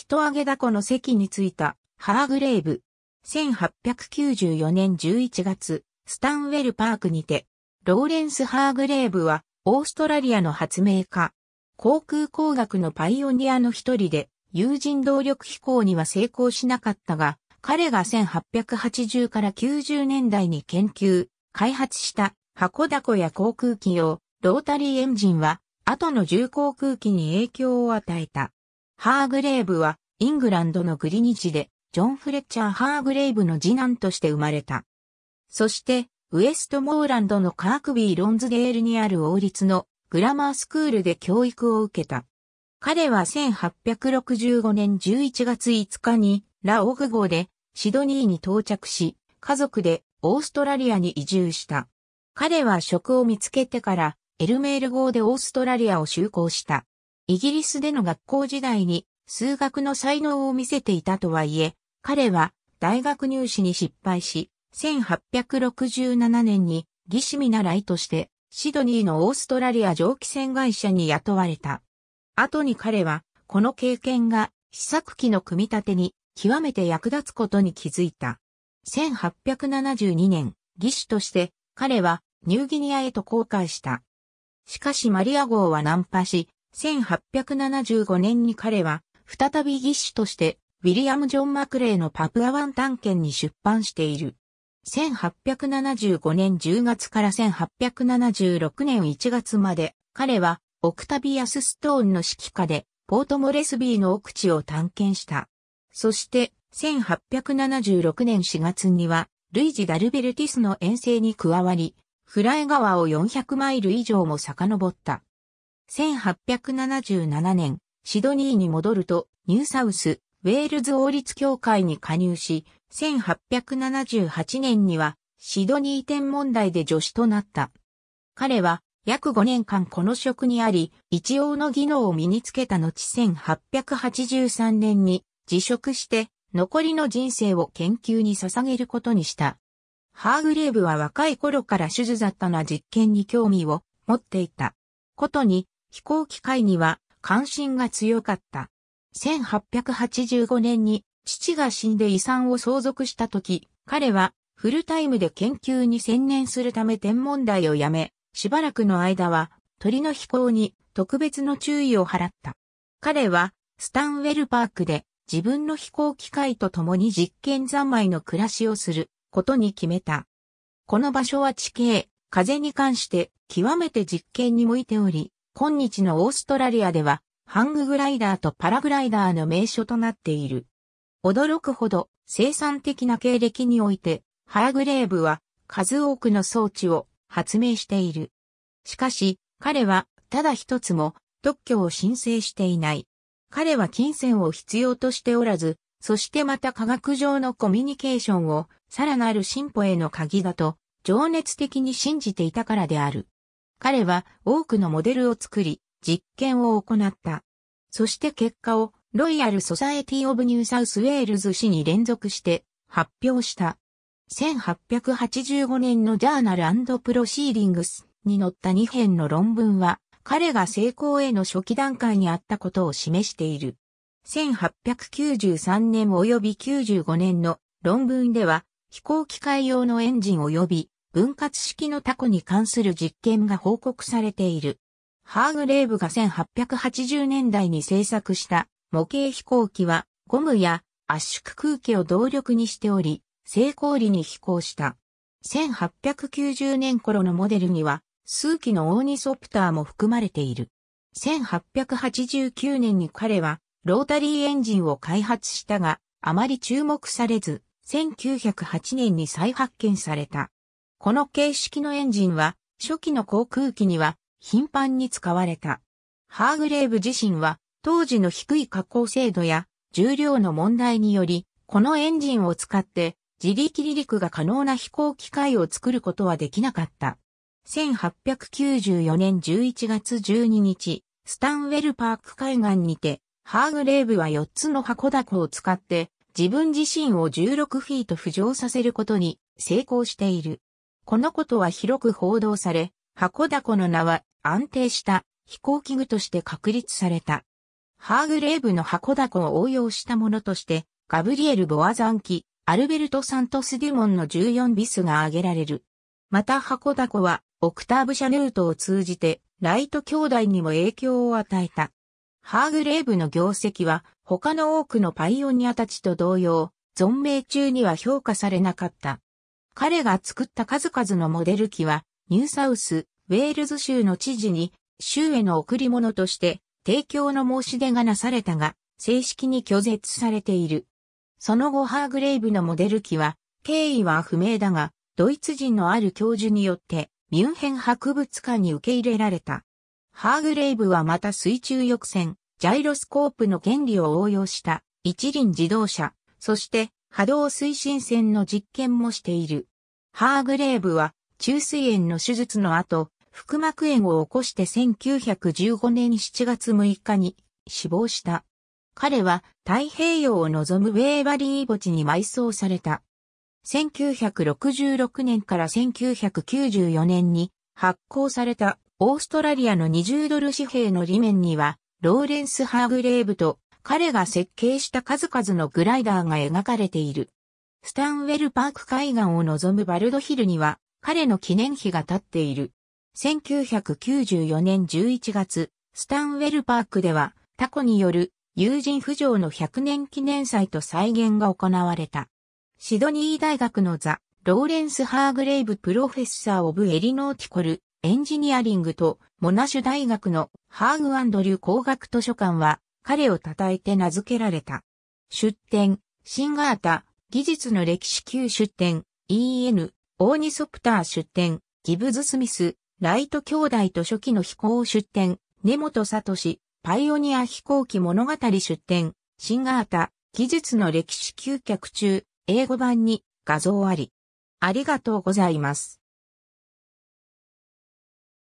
人揚げだこの席に着いた、ハーグレーブ。1894年11月、スタンウェルパークにて、ローレンス・ハーグレーブは、オーストラリアの発明家、航空工学のパイオニアの一人で、有人動力飛行には成功しなかったが、彼が1880から90年代に研究、開発した箱だこや航空機用ロータリーエンジンは、後の重航空機に影響を与えた。ハーグレーブは、イングランドのグリニチで、ジョン・フレッチャー・ハーグレーブの次男として生まれた。そして、ウエストモーランドのカークビー・ロンズデールにある王立のグラマースクールで教育を受けた。彼は1865年11月5日にラオグ号でシドニーに到着し、家族でオーストラリアに移住した。彼は職を見つけてからエルメール号でオーストラリアを就航した。イギリスでの学校時代に数学の才能を見せていたとはいえ、彼は大学入試に失敗し、1867年に義士見習いとしてシドニーのオーストラリア蒸気船会社に雇われた。後に彼はこの経験が試作機の組み立てに極めて役立つことに気づいた。1872年、義士として彼はニューギニアへと航海した。しかしマリア号は難破し、1875年に彼は、再び義手として、ウィリアム・ジョン・マクレーのパプアワン探検に出版している。1875年10月から1876年1月まで、彼は、オクタビアス・ストーンの指揮下で、ポートモレスビーの奥地を探検した。そして、1876年4月には、ルイジ・ダルベルティスの遠征に加わり、フライ川を400マイル以上も遡った。1877年、シドニーに戻ると、ニューサウス、ウェールズ王立協会に加入し、1878年には、シドニー天文台で助手となった。彼は、約5年間この職にあり、一応の技能を身につけた後1883年に辞職して、残りの人生を研究に捧げることにした。ハーグレーブは若い頃から手術だったな実験に興味を持っていた。ことに、飛行機会には関心が強かった。1885年に父が死んで遺産を相続した時、彼はフルタイムで研究に専念するため天文台を辞め、しばらくの間は鳥の飛行に特別の注意を払った。彼はスタンウェルパークで自分の飛行機会と共に実験三昧の暮らしをすることに決めた。この場所は地形、風に関して極めて実験に向いており、今日のオーストラリアでは、ハンググライダーとパラグライダーの名所となっている。驚くほど生産的な経歴において、ハーグレーブは数多くの装置を発明している。しかし、彼はただ一つも特許を申請していない。彼は金銭を必要としておらず、そしてまた科学上のコミュニケーションをさらなる進歩への鍵だと情熱的に信じていたからである。彼は多くのモデルを作り、実験を行った。そして結果をロイヤル・ソサエティ・オブ・ニューサウス・ウェールズ氏に連続して発表した。1885年のジャーナルプロシーディングスに載った2編の論文は、彼が成功への初期段階にあったことを示している。1893年及び95年の論文では、飛行機械用のエンジン及び分割式のタコに関する実験が報告されている。ハーグレーブが1880年代に製作した模型飛行機はゴムや圧縮空気を動力にしており、成功裏に飛行した。1890年頃のモデルには数機のオーニソプターも含まれている。1889年に彼はロータリーエンジンを開発したが、あまり注目されず、1908年に再発見された。この形式のエンジンは、初期の航空機には頻繁に使われた。ハーグレーブ自身は、当時の低い加工精度や重量の問題により、このエンジンを使って自力離陸が可能な飛行機械を作ることはできなかった。1894年11月12日、スタンウェルパーク海岸にて、ハーグレーブは4つの箱ダコを使って、自分自身を16フィート浮上させることに成功している。このことは広く報道され、箱ダコの名は安定した飛行器具として確立された。ハーグレーブの箱ダコを応用したものとして、ガブリエル・ボアザン機、アルベルト・サントス・デュモンの14ビスが挙げられる。また箱ダコは、オクターブ・シャヌートを通じて、ライト兄弟にも影響を与えた。ハーグレーブの業績は、他の多くのパイオニアたちと同様、存命中には評価されなかった。彼が作った数々のモデル機は、ニューサウス、ウェールズ州の知事に、州への贈り物として、提供の申し出がなされたが、正式に拒絶されている。その後ハーグレイブのモデル機は、経緯は不明だが、ドイツ人のある教授によって、ミュンヘン博物館に受け入れられた。ハーグレイブはまた水中浴船、ジャイロスコープの原理を応用した、一輪自動車、そして波動推進線の実験もしている。ハーグレーブは、中水炎の手術の後、腹膜炎を起こして1915年7月6日に死亡した。彼は太平洋を望むウェーバリー墓地に埋葬された。1966年から1994年に発行されたオーストラリアの20ドル紙幣の裏面には、ローレンス・ハーグレーブと彼が設計した数々のグライダーが描かれている。スタンウェルパーク海岸を望むバルドヒルには、彼の記念碑が立っている。1994年11月、スタンウェルパークでは、タコによる友人浮上の100年記念祭と再現が行われた。シドニー大学のザ・ローレンス・ハーグレイブ・プロフェッサー・オブ・エリノーティコル・エンジニアリングとモナシュ大学のハーグ・アンドリュー工学図書館は彼を称えて名付けられた。出典、シンガータ、技術の歴史級出典、EN、オーニソプター出典、ギブズ・スミス、ライト兄弟と初期の飛行出展、根本聡、パイオニア飛行機物語出展、シンガータ、技術の歴史級客中、英語版に画像あり。ありがとうございます。